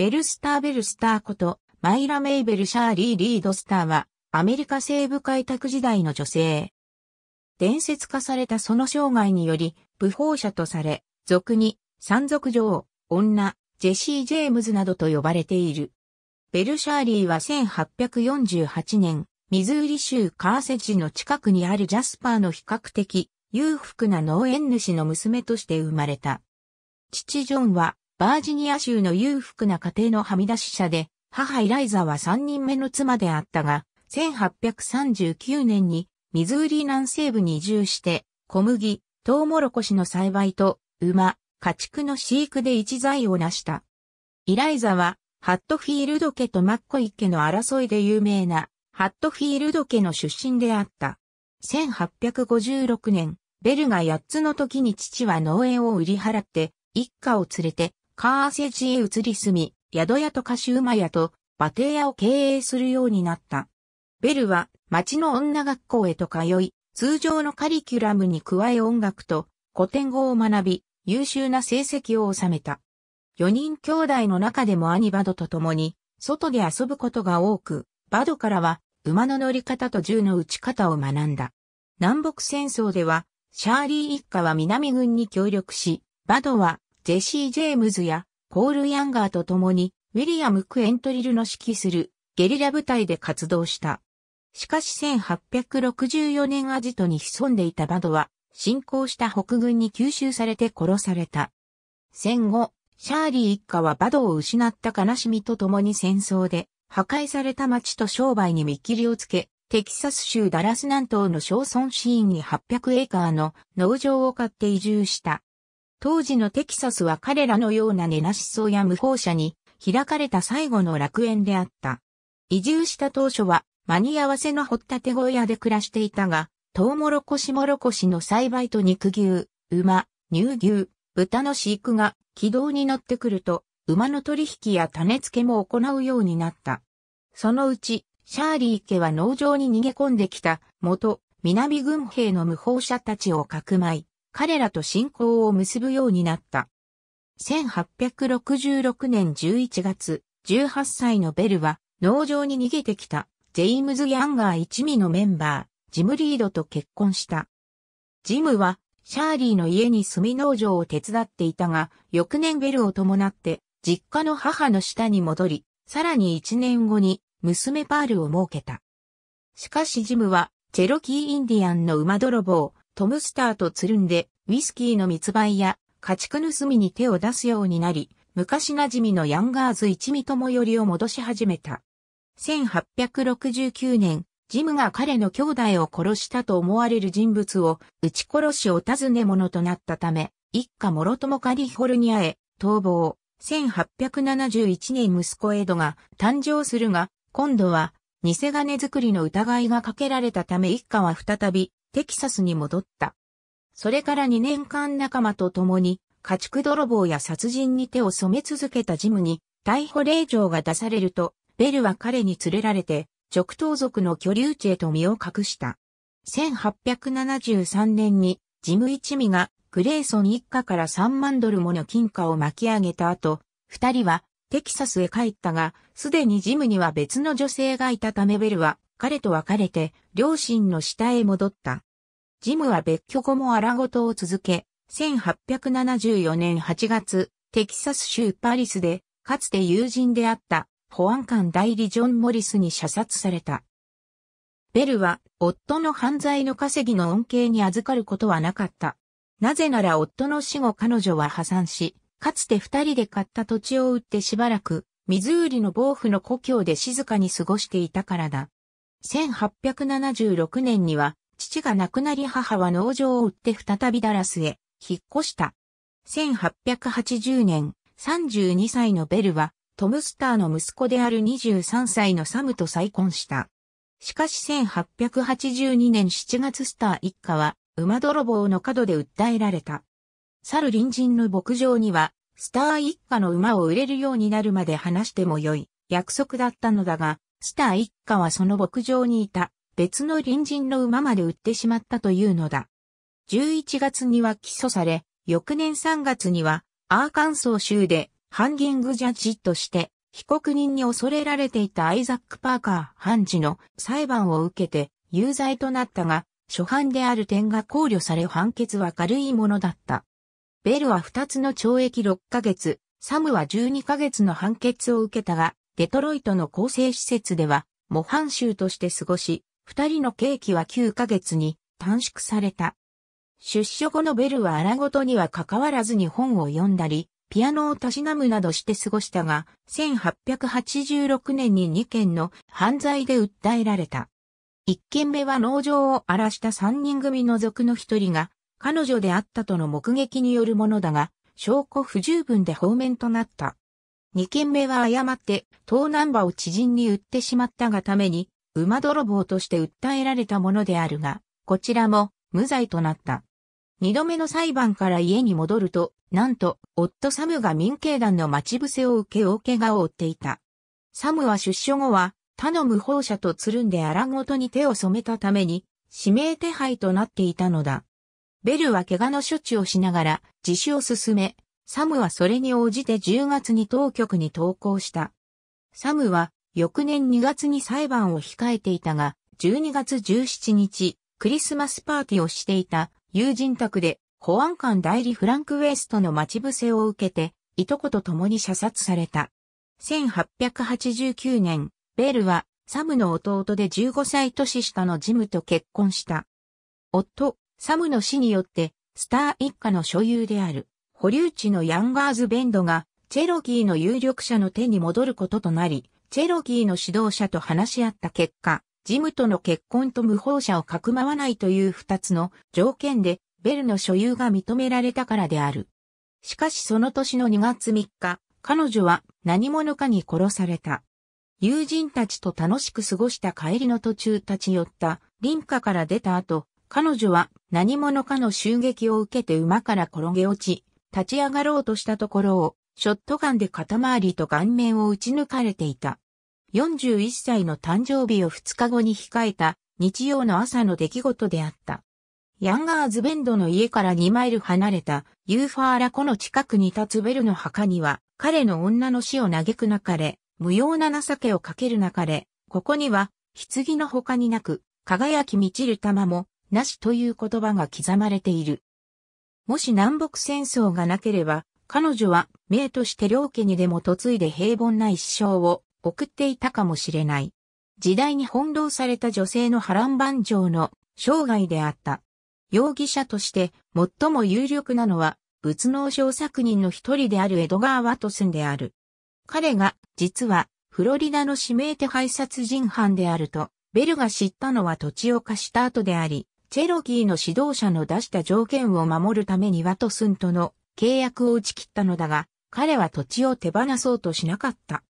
ベルスター・ベルスターこと、マイラ・メイベル・シャーリー・リードスターは、アメリカ西部開拓時代の女性。伝説化されたその生涯により、不法者とされ、俗に、山賊女王、女、ジェシー・ジェームズなどと呼ばれている。ベルシャーリーは1848年、ミズーリ州カーセジの近くにあるジャスパーの比較的裕福な農園主の娘として生まれた。父ジョンはバージニア州の裕福な家庭のはみ出し者で、母イライザは3人目の妻であったが、1839年にミズーリ南西部に移住して、小麦、トウモロコシの栽培と、馬、家畜の飼育で一財を成した。イライザは、ハットフィールド家とマッコイ家の争いで有名な、ハットフィールド家の出身であった。1856年、ベルが8つの時に父は農園を売り払って、一家を連れてカーセジへ移り住み、宿屋とカシウマ屋と馬蹄屋を経営するようになった。ベルは町の女学校へと通い、通常のカリキュラムに加え音楽と古典語を学び、優秀な成績を収めた。4人兄弟の中でも兄バドと共に、外で遊ぶことが多く、バドからは馬の乗り方と銃の撃ち方を学んだ。南北戦争では、シャーリー一家は南軍に協力し、バドはジェシー・ジェームズやポール・ヤンガーと共にウィリアム・クエントリルの指揮するゲリラ部隊で活動した。しかし1864年アジトに潜んでいたバドは侵攻した北軍に吸収されて殺された。戦後、シャーリー一家はバドを失った悲しみと共に戦争で破壊された町と商売に見切りをつけ、テキサス州ダラス南東の小村シーンに800エーカーの農場を買って移住した。当時のテキサスは彼らのような根なし草や無法者に開かれた最後の楽園であった。移住した当初は間に合わせの掘ったて小屋で暮らしていたが、トウモロコシモロコシの栽培と肉牛、馬、乳牛、豚の飼育が軌道に乗ってくると、馬の取引や種付けも行うようになった。そのうち、シャーリー家は農場に逃げ込んできた元南軍兵の無法者たちをかくまい、彼らと信仰を結ぶようになった。1866年11月、18歳のベルは農場に逃げてきたジェイムズ・ヤンガー一味のメンバー、ジムリードと結婚した。ジムはシャーリーの家に住み農場を手伝っていたが、翌年ベルを伴って実家の母の下に戻り、さらに1年後に娘パールを設けた。しかしジムはチェロキーインディアンの馬泥棒、トムスターとつるんで、ウィスキーの密売や、家畜盗みに手を出すようになり、昔馴染みのヤンガーズ一味ともよりを戻し始めた。1869年、ジムが彼の兄弟を殺したと思われる人物を撃ち殺しお尋ね者となったため、一家諸友カリフォルニアへ逃亡。1871年息子エドが誕生するが、今度は偽金作りの疑いがかけられたため一家は再びテキサスに戻った。それから2年間仲間と共に、家畜泥棒や殺人に手を染め続けたジムに、逮捕令状が出されると、ベルは彼に連れられて、直頭族の居留地へと身を隠した。1873年に、ジム一味が、グレーソン一家から3万ドルもの金貨を巻き上げた後、二人は、テキサスへ帰ったが、すでにジムには別の女性がいたためベルは、彼と別れて、両親の下へ戻った。ジムは別居後も荒事を続け、1874年8月、テキサス州パリスで、かつて友人であった保安官代理ジョン・モリスに射殺された。ベルは夫の犯罪の稼ぎの恩恵に預かることはなかった。なぜなら夫の死後彼女は破産し、かつて二人で買った土地を売ってしばらく、ミズーリの暴風の故郷で静かに過ごしていたからだ。1876年には、父が亡くなり母は農場を売って再びダラスへ引っ越した。1880年、32歳のベルは、トム・スターの息子である23歳のサムと再婚した。しかし1882年7月スター一家は、馬泥棒の角で訴えられた。猿隣人の牧場には、スター一家の馬を売れるようになるまで話してもよい、約束だったのだが、スター一家はその牧場にいた別の隣人の馬まで売ってしまったというのだ。11月には起訴され、翌年3月にはアーカンソー州でハンギングジャッジとして被告人に恐れられていたアイザック・パーカー判事の裁判を受けて有罪となったが、初犯である点が考慮され判決は軽いものだった。ベルは2つの懲役6ヶ月、サムは12ヶ月の判決を受けたが、デトロイトの構成施設では、模範囚として過ごし、二人の刑期は9ヶ月に短縮された。出所後のベルは荒ごとには関わらずに本を読んだり、ピアノをたしなむなどして過ごしたが、1886年に2件の犯罪で訴えられた。1件目は農場を荒らした3人組の族の一人が、彼女であったとの目撃によるものだが、証拠不十分で放免となった。2件目は誤って盗難馬を知人に売ってしまったがために、馬泥棒として訴えられたものであるが、こちらも無罪となった。二度目の裁判から家に戻ると、なんと、夫サムが民警団の待ち伏せを受け大怪我を負っていた。サムは出所後は、他の無法者とつるんで荒ごとに手を染めたために、指名手配となっていたのだ。ベルは怪我の処置をしながら、自首を進め、サムはそれに応じて10月に当局に投稿した。サムは翌年2月に裁判を控えていたが、12月17日、クリスマスパーティーをしていた友人宅で保安官代理フランク・ウェストの待ち伏せを受けて、いとこと共に射殺された。1889年、ベルはサムの弟で15歳年下のジムと結婚した。夫、サムの死によって、スター一家の所有である保留地のヤンガーズベンドが、チェロキーの有力者の手に戻ることとなり、チェロキーの指導者と話し合った結果、ジムとの結婚と無法者をかくまわないという二つの条件で、ベルの所有が認められたからである。しかしその年の2月3日、彼女は何者かに殺された。友人たちと楽しく過ごした帰りの途中立ち寄ったンカから出た後、彼女は何者かの襲撃を受けて馬から転げ落ち、立ち上がろうとしたところを、ショットガンで肩周りと顔面を撃ち抜かれていた。41歳の誕生日を2日後に控えた日曜の朝の出来事であった。ヤンガーズベンドの家から2マイル離れたユーファーラ湖の近くに立つベルの墓には彼の女の死を嘆くなかれ、無用な情けをかけるなかれ、ここには棺の他になく輝き満ちる玉もなしという言葉が刻まれている。もし南北戦争がなければ、彼女は、名として両家にでも嫁いで平凡な一生を送っていたかもしれない。時代に翻弄された女性の波乱万丈の生涯であった。容疑者として最も有力なのは、仏能商作人の一人であるエドガー・ワトスンである。彼が、実は、フロリダの指名手配殺人犯であると、ベルが知ったのは土地を貸した後であり、チェロキーの指導者の出した条件を守るためにワトスンとの契約を打ち切ったのだが、彼は土地を手放そうとしなかった。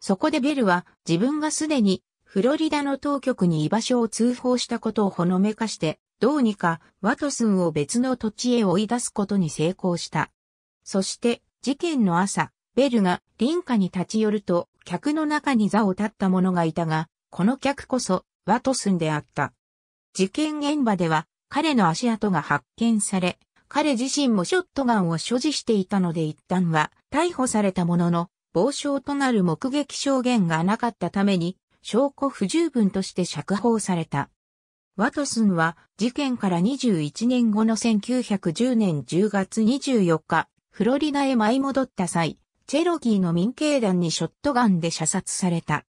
そこでベルは自分がすでにフロリダの当局に居場所を通報したことをほのめかして、どうにかワトスンを別の土地へ追い出すことに成功した。そして事件の朝、ベルが林家に立ち寄ると客の中に座を立った者がいたが、この客こそワトスンであった。事件現場では彼の足跡が発見され、彼自身もショットガンを所持していたので一旦は逮捕されたものの、傍証となる目撃証言がなかったために、証拠不十分として釈放された。ワトスンは事件から21年後の1910年10月24日、フロリダへ舞い戻った際、チェロキーの民警団にショットガンで射殺された。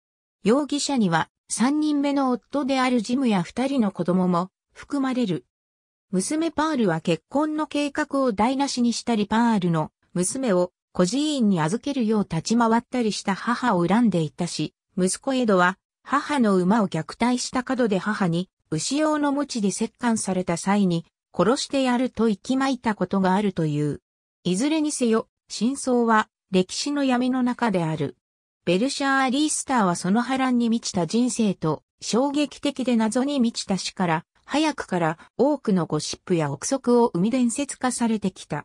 容疑者には三人目の夫であるジムや二人の子供も含まれる。娘パールは結婚の計画を台無しにしたりパールの娘を孤児院に預けるよう立ち回ったりした母を恨んでいたし、息子エドは母の馬を虐待した角で母に牛用の鞭で折檻された際に殺してやると息巻いたことがあるという。いずれにせよ、真相は歴史の闇の中である。ベルシャー・アリースターはその波乱に満ちた人生と、衝撃的で謎に満ちた死から、早くから多くのゴシップや憶測を生み伝説化されてきた。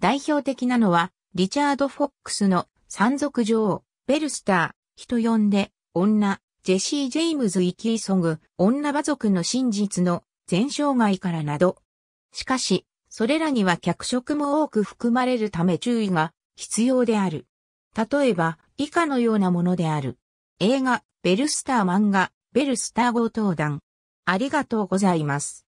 代表的なのは、リチャード・フォックスの山賊女王、ベルスター、人呼んで、女、ジェシー・ジェイムズ・イキーソグ、女馬族の真実の全障害からなど。しかし、それらには脚色も多く含まれるため注意が必要である。例えば、以下のようなものである。映画、ベルスター漫画、ベルスター強盗団。ありがとうございます。